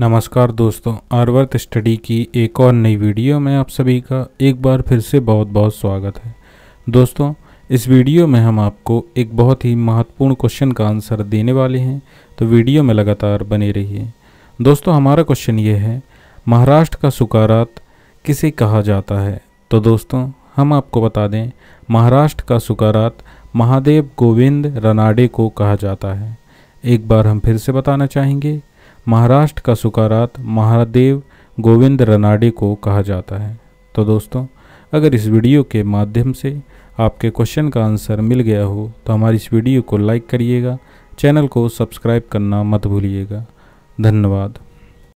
नमस्कार दोस्तों आर्वर्थ स्टडी की एक और नई वीडियो में आप सभी का एक बार फिर से बहुत बहुत स्वागत है दोस्तों इस वीडियो में हम आपको एक बहुत ही महत्वपूर्ण क्वेश्चन का आंसर देने वाले हैं तो वीडियो में लगातार बने रहिए दोस्तों हमारा क्वेश्चन ये है महाराष्ट्र का सुकारात किसे कहा जाता है तो दोस्तों हम आपको बता दें महाराष्ट्र का सुकारात महादेव गोविंद रनाडे को कहा जाता है एक बार हम फिर से बताना चाहेंगे महाराष्ट्र का सुकारात महादेव गोविंद रनाडे को कहा जाता है तो दोस्तों अगर इस वीडियो के माध्यम से आपके क्वेश्चन का आंसर मिल गया हो तो हमारी इस वीडियो को लाइक करिएगा चैनल को सब्सक्राइब करना मत भूलिएगा धन्यवाद